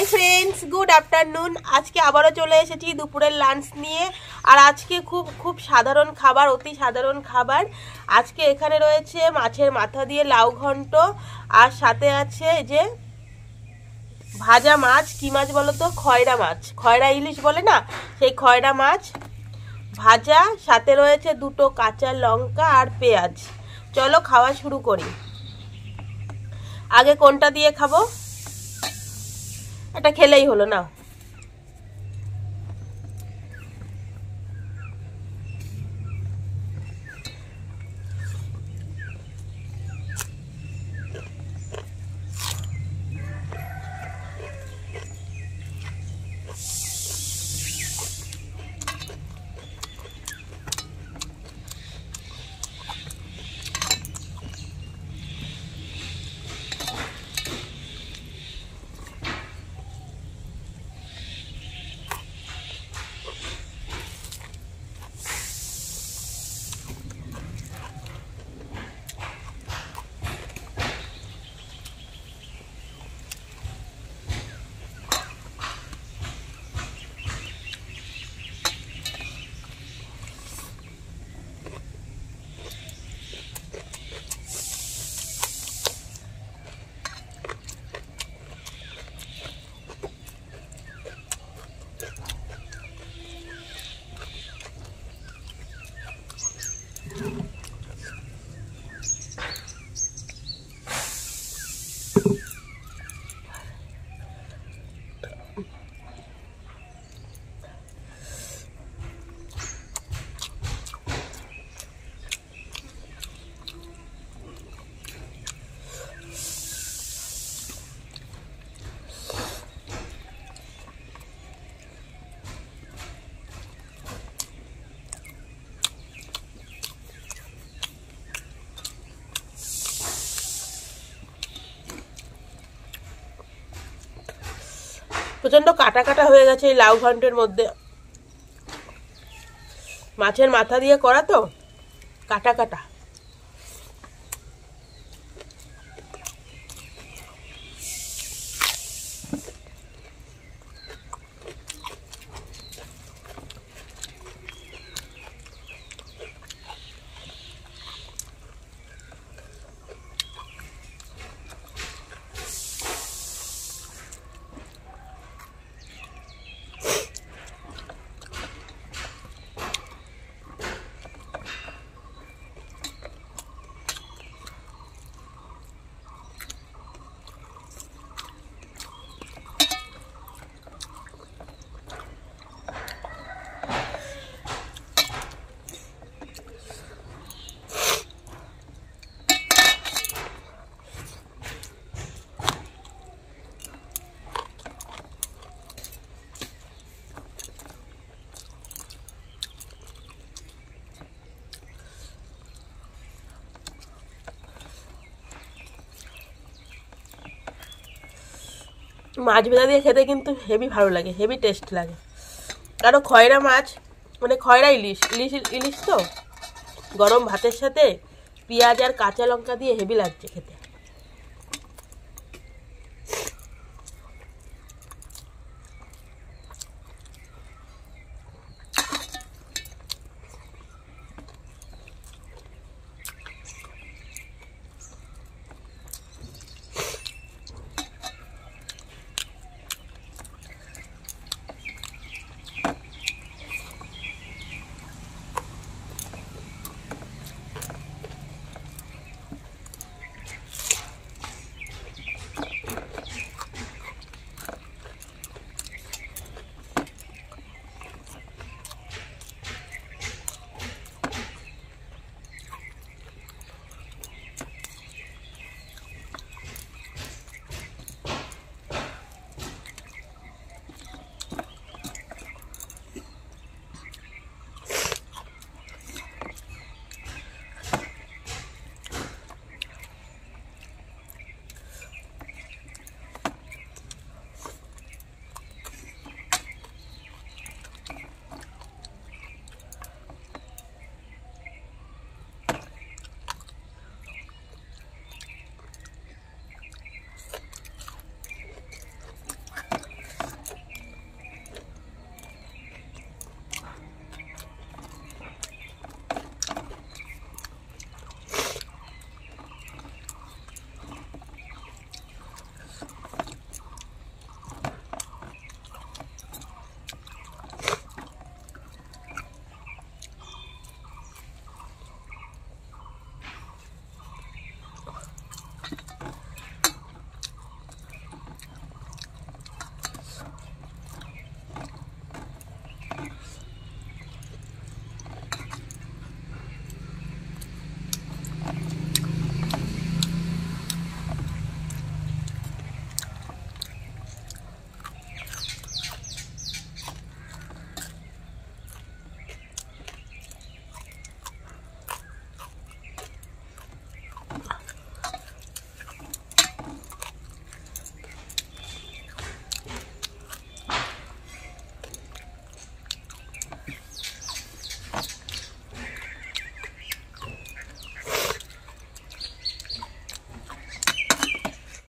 hi friends good afternoon আজকে আবারও চলে এসেছি দুপুরের লাঞ্চ নিয়ে আর আজকে খুব খুব সাধারণ খাবার অতি সাধারণ খাবার আজকে এখানে রয়েছে মাছের মাথা দিয়ে লাউ ঘন্ট আর সাথে আছে যে ভাজা মাছ কি মাছ বলো তো খয়রা মাছ খয়রা ইলিশ বলে না সেই খয়রা মাছ ভাজা সাথে রয়েছে দুটো কাঁচা লঙ্কা আর পেঁয়াজ চলো খাওয়া শুরু করি আগে কোনটা দিয়ে খাবো এটা খেলেই হলো না you প্রচণ্ড কাটা কাটা হয়ে গেছে এই লাউ ঘন্টের মধ্যে মাছের মাথা দিয়ে করা তো কাটা কাটা মাছ ভেজা দিয়ে খেতে কিন্তু হেভি ভালো লাগে হেভি টেস্ট লাগে আরও খয়রা মাছ মানে খয়রা ইলিশ ইলিশ ইলিশ তো গরম ভাতের সাথে পেঁয়াজ আর কাঁচা লঙ্কা দিয়ে হেভি লাগছে খেতে